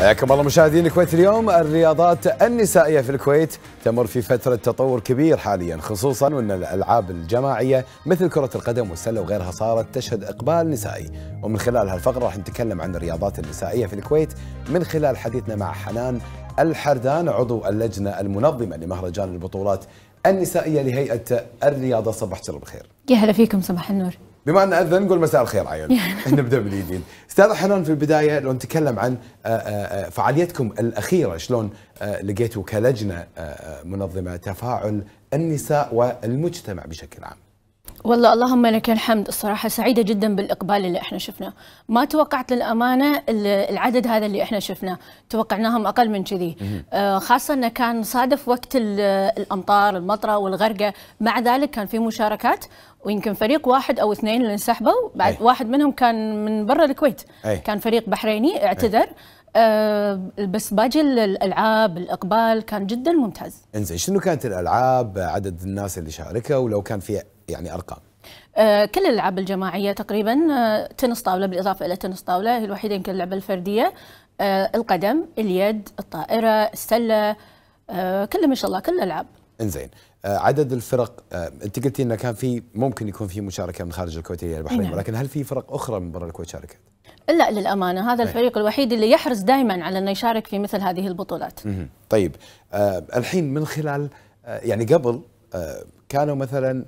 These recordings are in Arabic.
حياكم الله مشاهدين الكويت اليوم الرياضات النسائية في الكويت تمر في فترة تطور كبير حاليا خصوصا وأن الألعاب الجماعية مثل كرة القدم والسلة وغيرها صارت تشهد إقبال نسائي ومن خلال هالفقرة راح نتكلم عن الرياضات النسائية في الكويت من خلال حديثنا مع حنان الحردان عضو اللجنة المنظمة لمهرجان البطولات النسائية لهيئة الرياضة صباح الخير يا هلا فيكم صباح النور بما ان اذن نقول مساء الخير عيال نبدا بالجديد استاذ حنان في البدايه لو نتكلم عن آه، آه، آه، فعاليتكم الاخيره شلون لقيتوا كلجنه منظمه تفاعل النساء والمجتمع بشكل عام والله اللهم لك الحمد الصراحه سعيده جدا بالاقبال اللي احنا شفناه ما توقعت للامانه العدد هذا اللي احنا شفناه توقعناهم اقل من كذي آه، خاصه انه كان صادف وقت الامطار المطره والغرقه مع ذلك كان في مشاركات ويمكن فريق واحد او اثنين اللي انسحبوا بعد أي. واحد منهم كان من برا الكويت أي. كان فريق بحريني اعتذر أه بس باقي الالعاب الاقبال كان جدا ممتاز. انزين شنو كانت الالعاب؟ عدد الناس اللي شاركوا ولو كان في يعني ارقام أه، كل الالعاب الجماعيه تقريبا أه، تنس طاوله بالاضافه الى تنس طاوله هي الوحيده يمكن اللعبه الفرديه أه، القدم اليد الطائره السله كل ما شاء الله كل الالعاب انزين عدد الفرق انت قلتي انه كان في ممكن يكون في مشاركه من خارج الكويت الى البحرين نعم. ولكن هل في فرق اخرى من برا الكويت شاركت؟ لا للامانه هذا إيه. الفريق الوحيد اللي يحرص دائما على انه يشارك في مثل هذه البطولات. طيب الحين من خلال يعني قبل كانوا مثلا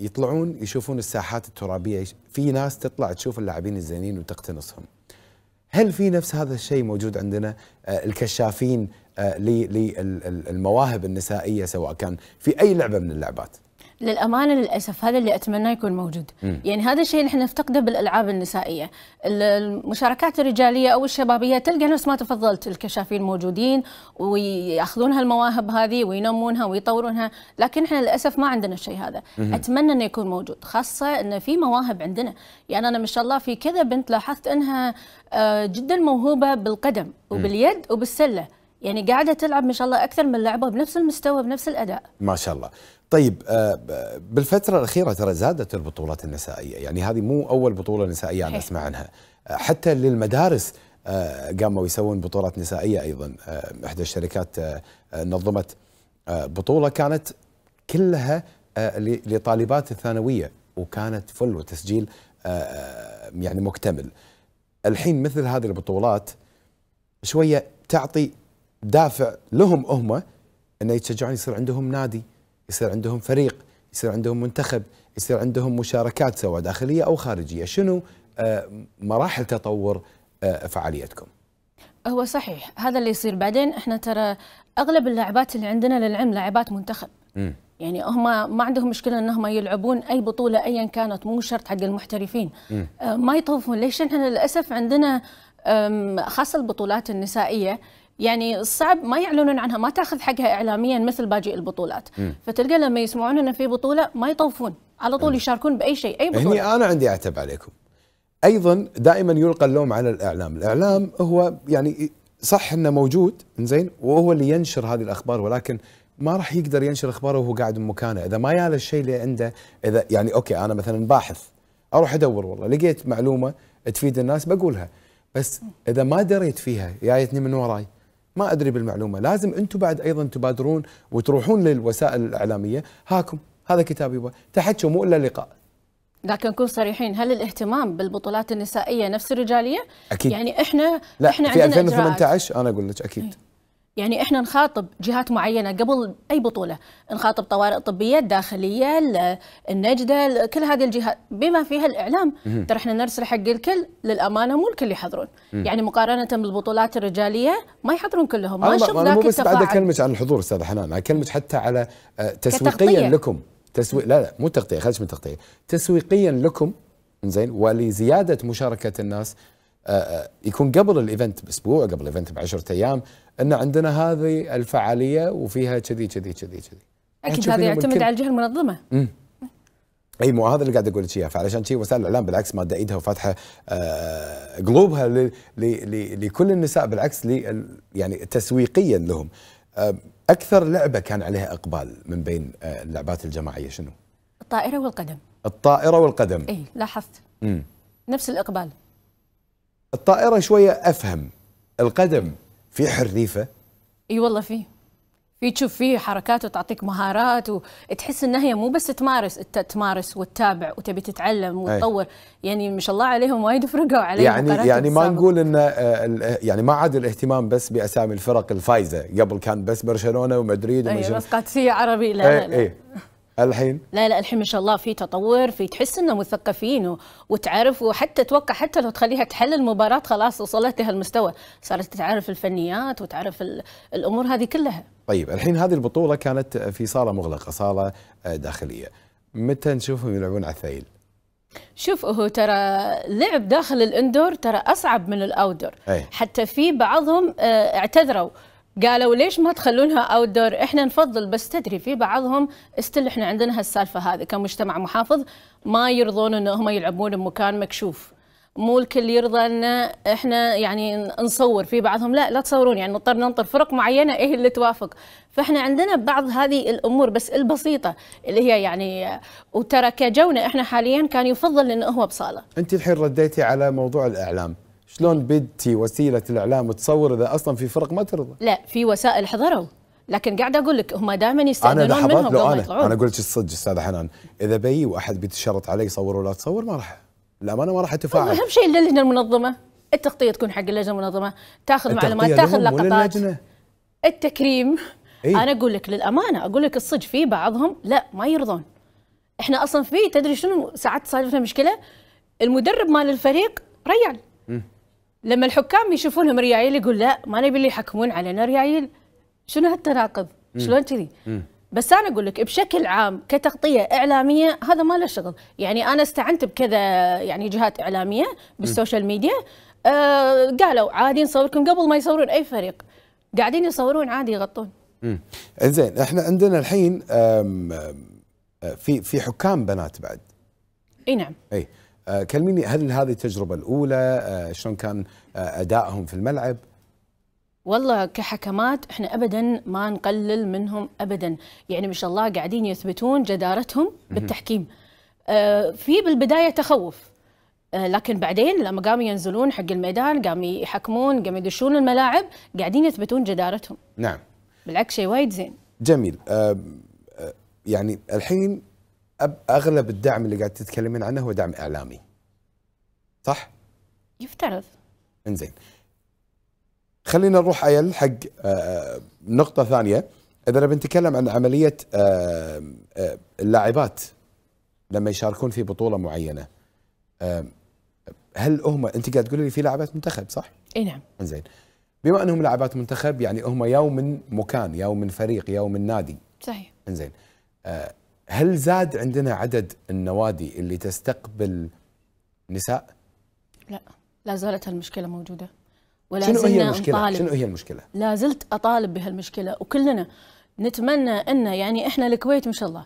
يطلعون يشوفون الساحات الترابيه في ناس تطلع تشوف اللاعبين الزينين وتقتنصهم هل في نفس هذا الشيء موجود عندنا آه، الكشافين آه، للمواهب النسائيه سواء كان في اي لعبه من اللعبات للامانه للاسف هذا اللي اتمنى يكون موجود م. يعني هذا الشيء نحن نفتقده بالالعاب النسائيه المشاركات الرجاليه او الشبابيه تلقى نفس ما تفضلت الكشافين موجودين وياخذون هالمواهب هذه وينمونها ويطورونها لكن احنا للاسف ما عندنا الشيء هذا م. اتمنى انه يكون موجود خاصه انه في مواهب عندنا يعني انا ما شاء الله في كذا بنت لاحظت انها آه، جدا موهوبه بالقدم وباليد وبالسله يعني قاعده تلعب ما شاء الله اكثر من لعبه بنفس المستوى بنفس الاداء ما شاء الله طيب آه، بالفتره الاخيره ترى زادت البطولات النسائيه يعني هذه مو اول بطوله نسائيه انا اسمع عنها آه، حتى للمدارس آه، قاموا يسوون بطولات نسائيه ايضا احدى الشركات نظمت بطوله كانت كلها لطالبات الثانويه وكانت فل وتسجيل يعني مكتمل الحين مثل هذه البطولات شويه تعطي دافع لهم هم انه يتشجعون يصير عندهم نادي يصير عندهم فريق يصير عندهم منتخب يصير عندهم مشاركات سواء داخليه او خارجيه شنو آه، مراحل تطور آه، فعاليتكم هو صحيح هذا اللي يصير بعدين احنا ترى اغلب اللاعبات اللي عندنا للعلم لاعبات منتخب م. يعني هم ما عندهم مشكله انهم يلعبون اي بطوله ايا كانت مو شرط حق المحترفين م. آه، ما يطوفون ليش احنا للاسف عندنا خاصه البطولات النسائيه يعني صعب ما يعلنون عنها ما تاخذ حقها اعلاميا مثل باقي البطولات م. فتلقى لما يسمعون ان في بطوله ما يطوفون على طول م. يشاركون باي شيء اي بطوله هني انا عندي اعتب عليكم ايضا دائما يلقى اللوم على الاعلام الاعلام هو يعني صح انه موجود زين وهو اللي ينشر هذه الاخبار ولكن ما راح يقدر ينشر اخباره وهو قاعد بمكانه اذا ما يال الشيء اللي عنده اذا يعني اوكي انا مثلا باحث اروح ادور والله لقيت معلومه تفيد الناس بقولها بس اذا ما دريت فيها جايتني من وراي ما ادري بالمعلومه لازم انتم بعد ايضا تبادرون وتروحون للوسائل الاعلاميه هاكم هذا كتاب يبا تحكي مو الا لقاء لكن نكون صريحين هل الاهتمام بالبطولات النسائيه نفس الرجاليه؟ اكيد يعني احنا لا احنا في 2018 انا اقول لك اكيد يعني احنا نخاطب جهات معينه قبل اي بطوله نخاطب طوارئ طبيه الداخليه النجده كل هذه الجهات بما فيها الاعلام ترى احنا نرسل حق الكل للامانه مو الكل يحضرون يعني مقارنه بالبطولات الرجاليه ما يحضرون كلهم ما نشوف ذاك التفاعل بعد اكلمك عن الحضور استاذ حنان اكلمك حتى على آه، تسويقيا لكم تسويق لا لا مو تغطيه خليك من تغطيه تسويقيا لكم زين ولزياده مشاركه الناس آه، آه، يكون قبل الايفنت باسبوع قبل الايفنت ب 10 ايام ان عندنا هذه الفعاليه وفيها كذي كذي كذي كذي اكيد هذا يعتمد على الجهه المنظمه مم. اي مو هذا اللي قاعد اقول لك اياه فعلشان شي وسائل الاعلام بالعكس ماده ايدها وفاتحه آه قلوبها لكل النساء بالعكس يعني تسويقيا لهم آه اكثر لعبه كان عليها اقبال من بين آه اللعبات الجماعيه شنو؟ الطائره والقدم الطائره والقدم اي لاحظت مم. نفس الاقبال الطائره شويه افهم القدم في حريفه اي والله في في تشوف فيه حركات وتعطيك مهارات وتحس انها هي مو بس تمارس انت تمارس وتتابع وتبي تتعلم وتطور يعني ما شاء الله عليهم وايد فرقوا عليهم يعني يعني ما نقول ان آه، يعني ما عاد الاهتمام بس باسامي الفرق الفايزه قبل كان بس برشلونه ومدريد ومدريد بس قادسيه عربي لا, أي لا, لا. أي الحين لا لا الحين ما شاء الله في تطور في تحس انه مثقفين وتعرف وحتى توقع حتى لو تخليها تحل المباراه خلاص وصلت لهالمستوى صارت تعرف الفنيات وتعرف الامور هذه كلها طيب الحين هذه البطوله كانت في صاله مغلقه صاله داخليه متى نشوفهم يلعبون على الثيل شوف هو ترى لعب داخل الاندور ترى اصعب من الاوتدور إيه. حتى في بعضهم آه، اعتذروا قالوا ليش ما تخلونها اوت دور احنا نفضل بس تدري في بعضهم استل احنا عندنا هالسالفه هذه كمجتمع محافظ ما يرضون ان هم يلعبون بمكان مكشوف مو الكل يرضى ان احنا يعني نصور في بعضهم لا لا تصورون يعني نضطر ننطر فرق معينه ايه اللي توافق فاحنا عندنا بعض هذه الامور بس البسيطه اللي هي يعني وترى كجونا احنا حاليا كان يفضل انه هو بصاله انت الحين رديتي على موضوع الاعلام شلون بدتي وسيله الاعلام تصور اذا اصلا في فرق ما ترضى لا في وسائل حضروا لكن قاعد اقول لك هم دائما يستاذنون منهم قبل ما يطلعون انا اقول لك الصدق استاذه حنان اذا بي واحد بيتشرط علي صور ولا تصور ما راح الامانه ما راح اتفاعل اهم شيء اللجنه المنظمه التغطيه تكون حق اللجنه المنظمه تاخذ معلومات تاخذ لقطات التكريم إيه؟ انا اقول لك للامانه اقول لك الصدق في بعضهم لا ما يرضون احنا اصلا في تدري شنو ساعات صار مشكله المدرب مال الفريق ريال لما الحكام يشوفونهم ريايل يقول لا ما نبي اللي يحكمون علينا ريايل شنو هالتناقض؟ شلون كذي؟ بس انا اقول لك بشكل عام كتغطيه اعلاميه هذا ما له شغل، يعني انا استعنت بكذا يعني جهات اعلاميه بالسوشيال ميديا آه قالوا عادي نصوركم قبل ما يصورون اي فريق، قاعدين يصورون عادي يغطون. امم زين احنا عندنا الحين آه، في في حكام بنات بعد. اي نعم. اي آه، كلميني هل هذه التجربه الاولى آه، شلون كان آه، ادائهم في الملعب والله كحكمات احنا ابدا ما نقلل منهم ابدا يعني ما شاء الله قاعدين يثبتون جدارتهم بالتحكيم في بالبدايه تخوف لكن بعدين لما قاموا ينزلون حق الميدان قاموا يحكمون قاموا يدشون الملاعب قاعدين يثبتون جدارتهم نعم بالعكس شيء وايد زين جميل يعني الحين اغلب الدعم اللي قاعد تتكلمين عنه هو دعم اعلامي صح يفترض انزين خلينا نروح ايل حق آه، آه، نقطه ثانيه اذا انا بنتكلم عن عمليه اللاعبات لما يشاركون في بطوله معينه هل هم انت قاعد تقولي لي في لاعبات منتخب صح؟ اي نعم انزين بما انهم لاعبات منتخب يعني هم ياو من مكان ياو من فريق ياو من نادي صحيح انزين آه، هل زاد عندنا عدد النوادي اللي تستقبل نساء؟ لا لا زالت هالمشكله موجوده ولا شنو هي المشكله؟ نطالب. شنو هي المشكله؟ لا زلت اطالب بهالمشكله وكلنا نتمنى ان يعني احنا الكويت ما شاء الله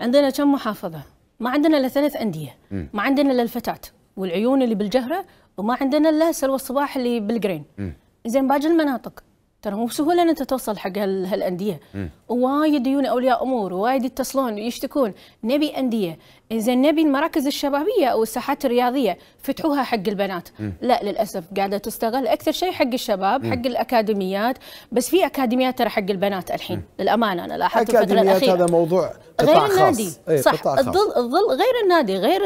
عندنا كم محافظه؟ ما عندنا الا ثلاث انديه، م. ما عندنا الا الفتات والعيون اللي بالجهره وما عندنا الا سلوى الصباح اللي بالجرين. زين باقي المناطق ترى مو بسهوله ان انت توصل حق هالانديه وايد يجون اولياء امور وايد يتصلون ويشتكون نبي انديه زين نبي المراكز الشبابيه او الساحات الرياضيه فتحوها حق البنات مم. لا للاسف قاعده تستغل اكثر شيء حق الشباب مم. حق الاكاديميات بس في اكاديميات ترى حق البنات الحين مم. للامانه انا لاحظت الفتره الاخيره هذا موضوع غير خاص. النادي أي صح الظل الظل غير النادي غير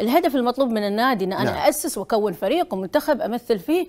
الهدف المطلوب من النادي ان انا نعم. اسس واكون فريق ومنتخب امثل فيه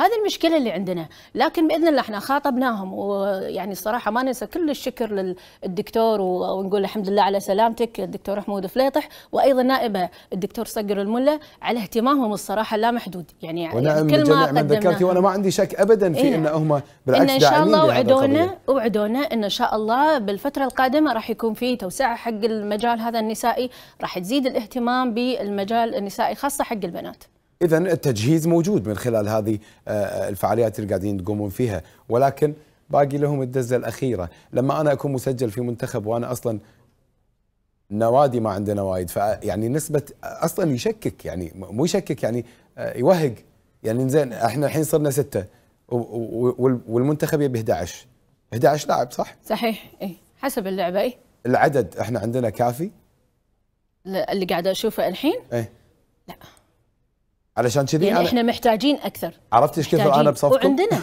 هذه المشكله اللي عندنا لكن باذن الله احنا خاطبناهم ويعني الصراحه ما ننسى كل الشكر للدكتور ونقول الحمد لله على سلامتك الدكتور حمود فليطح وايضا نائبه الدكتور صقر الملا على اهتمامهم الصراحه لا محدود يعني, يعني ونعم كل ما من ذكرتي وانا ما عندي شك ابدا في إيه؟ ان هم بالعكس إن, ان شاء الله وعدونا وعدونا ان شاء الله بالفتره القادمه راح يكون في توسعه حق المجال هذا النسائي راح تزيد الاهتمام بالمجال النسائي خاصه حق البنات اذا التجهيز موجود من خلال هذه آه، آه، الفعاليات اللي قاعدين تقومون فيها ولكن باقي لهم الدزه الاخيره لما انا اكون مسجل في منتخب وانا اصلا نوادي ما عندنا وايد فيعني نسبه اصلا يشكك يعني مو يشكك يعني آه، يوهق يعني زين احنا الحين صرنا سته والمنتخب يبي 11 11 لاعب صح؟ صحيح اي حسب اللعبه اي العدد احنا عندنا كافي؟ اللي قاعد اشوفه الحين؟ ايه لا علشان كذي يعني احنا محتاجين اكثر عرفت ايش كثر انا بصفكم وعندنا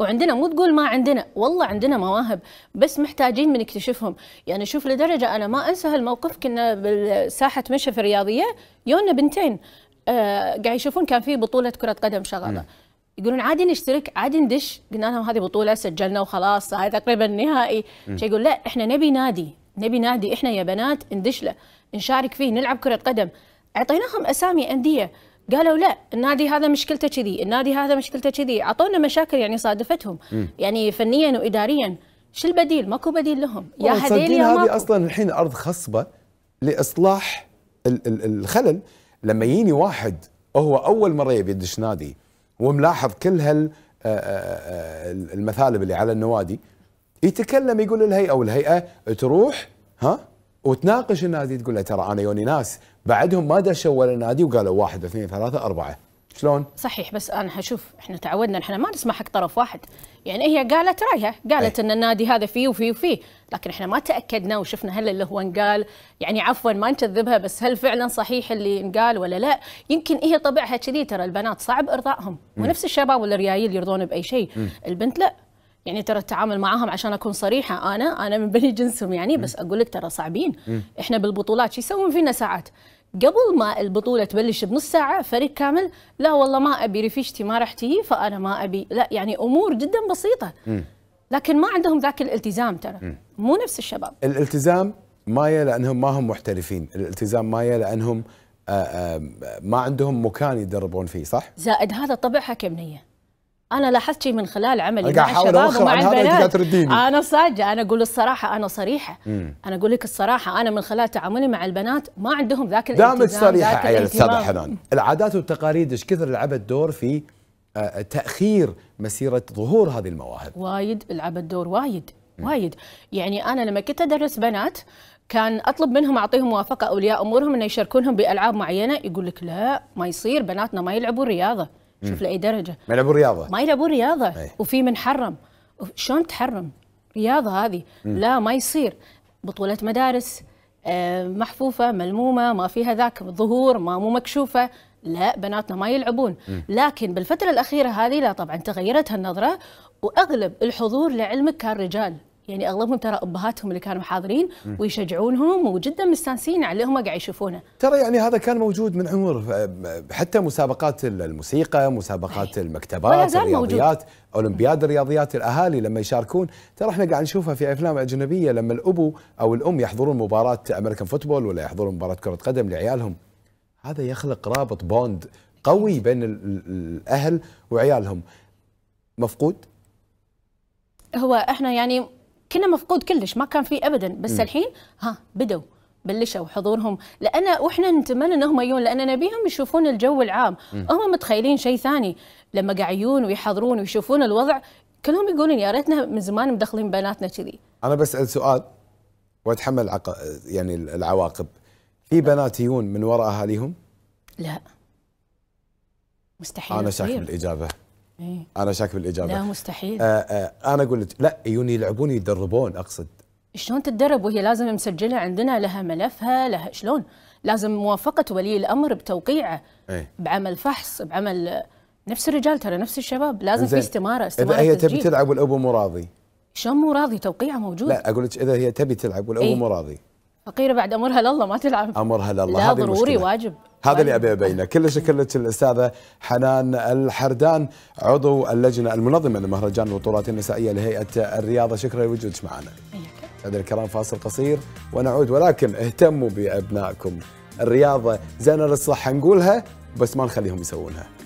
وعندنا مو تقول ما عندنا والله عندنا مواهب بس محتاجين من يكتشفهم يعني شوف لدرجة أنا ما أنسى هالموقف كنا بساحة مشى في الرياضية يونا بنتين آه قاعد يشوفون كان في بطولة كرة قدم شغالة نعم. يقولون عادي نشترك عادي ندش قلنا لهم هذه بطولة سجلنا وخلاص هاي تقريبا نهائي يقول لا احنا نبي نادي نبي نادي احنا يا بنات ندش له نشارك فيه نلعب كرة قدم اعطيناهم اسامي انديه قالوا لا النادي هذا مشكلته كذي النادي هذا مشكلته كذي اعطونا مشاكل يعني صادفتهم م. يعني فنيا واداريا شو البديل ماكو بديل لهم يا هذيل هذه اصلا الحين ارض خصبه لاصلاح الخلل لما يجيني واحد هو اول مره يبي يدش نادي وملاحظ كل هال آه، آه، آه، المثالب اللي على النوادي يتكلم يقول للهيئه والهيئه تروح ها وتناقش النادي تقول له ترى انا يوني ناس بعدهم ما دشوا ولا نادي وقالوا واحد اثنين ثلاثه اربعه شلون؟ صحيح بس انا حشوف احنا تعودنا احنا ما نسمع حق طرف واحد، يعني هي قالت رايها، قالت أي. ان النادي هذا فيه وفيه وفيه، لكن احنا ما تاكدنا وشفنا هل اللي هو انقال، يعني عفوا ما نكذبها بس هل فعلا صحيح اللي انقال ولا لا؟ يمكن هي طبعها كذي ترى البنات صعب ارضائهم، ونفس الشباب والريايل يرضون باي شيء، البنت لا يعني ترى التعامل معاهم عشان اكون صريحه انا انا من بني جنسهم يعني بس اقول لك ترى صعبين احنا بالبطولات شو يسوون فينا ساعات قبل ما البطوله تبلش بنص ساعه فريق كامل لا والله ما ابي رفيجتي ما راح تجي فانا ما ابي لا يعني امور جدا بسيطه لكن ما عندهم ذاك الالتزام ترى مو نفس الشباب الالتزام مايا لانهم ما هم محترفين الالتزام مايا لانهم آه، آه، ما عندهم مكان يدربون فيه صح زائد هذا طبع كبنيه انا لاحظت شيء من خلال عملي مع الشباب ومع البنات انا صادقه انا اقول الصراحه انا صريحه مم. انا اقول لك الصراحه انا من خلال تعاملي مع البنات ما عندهم ذاك الالتزام دامت صريحه يا استاذ حنان العادات والتقاليد ايش كثر لعبت دور في آه، تاخير مسيره ظهور هذه المواهب وايد لعبت دور وايد مم. وايد يعني انا لما كنت ادرس بنات كان اطلب منهم اعطيهم موافقه اولياء امورهم انه يشاركونهم بالعاب معينه يقول لك لا ما يصير بناتنا ما يلعبوا رياضه شوف لاي درجه ما يلعبون رياضه ما يلعبون رياضه أي. وفي من حرم شلون تحرم رياضه هذه مم. لا ما يصير بطوله مدارس آه، محفوفه ملمومه ما فيها ذاك ظهور ما مو مكشوفه لا بناتنا ما يلعبون لكن بالفتره الاخيره هذه لا طبعا تغيرت هالنظره واغلب الحضور لعلمك كان رجال يعني اغلبهم ترى ابهاتهم اللي كانوا حاضرين ويشجعونهم وجدا مستانسين على اللي هم قاعد يشوفونه ترى يعني هذا كان موجود من عمر حتى مسابقات الموسيقى مسابقات إيه. المكتبات الرياضيات موجود. اولمبياد الرياضيات الاهالي لما يشاركون ترى احنا قاعد نشوفها في افلام اجنبيه لما الابو او الام يحضرون مباراه امريكان فوتبول ولا يحضرون مباراه كره قدم لعيالهم هذا يخلق رابط بوند قوي بين الاهل وعيالهم مفقود هو احنا يعني كنا مفقود كلش ما كان في ابدا بس م. الحين ها بدوا بلشوا حضورهم لان واحنا نتمنى انهم يجون لان نبيهم يشوفون الجو العام م. هم متخيلين شيء ثاني لما قاعد يجون ويحضرون ويشوفون الوضع كلهم يقولون يا ريتنا من زمان مدخلين بناتنا كذي انا بسال سؤال واتحمل عق... يعني العواقب في بنات يجون من وراء اهاليهم لا مستحيل انا شاك بالاجابه إيه؟ انا شاك بالاجابه لا مستحيل آآ آه، آآ آه، انا قلت لا يوني يلعبون يدربون اقصد شلون تتدرب وهي لازم مسجله عندنا لها ملفها لها شلون لازم موافقه ولي الامر بتوقيعه إيه؟ بعمل فحص بعمل نفس الرجال ترى نفس الشباب لازم في استماره استماره اذا هي تبي تلعب والابو مو راضي شلون مو راضي توقيعه موجود لا اقول لك اذا هي تبي تلعب والابو إيه؟ مو راضي فقيره بعد امرها لله ما تلعب امرها لله لا ضروري واجب هذا اللي طيب. ابي ابينه كل كلش الاستاذه حنان الحردان عضو اللجنه المنظمه لمهرجان البطولات النسائيه لهيئه الرياضه شكرا لوجودك معنا هذا الكلام فاصل قصير ونعود ولكن اهتموا بابنائكم الرياضه زينه للصحه نقولها بس ما نخليهم يسوونها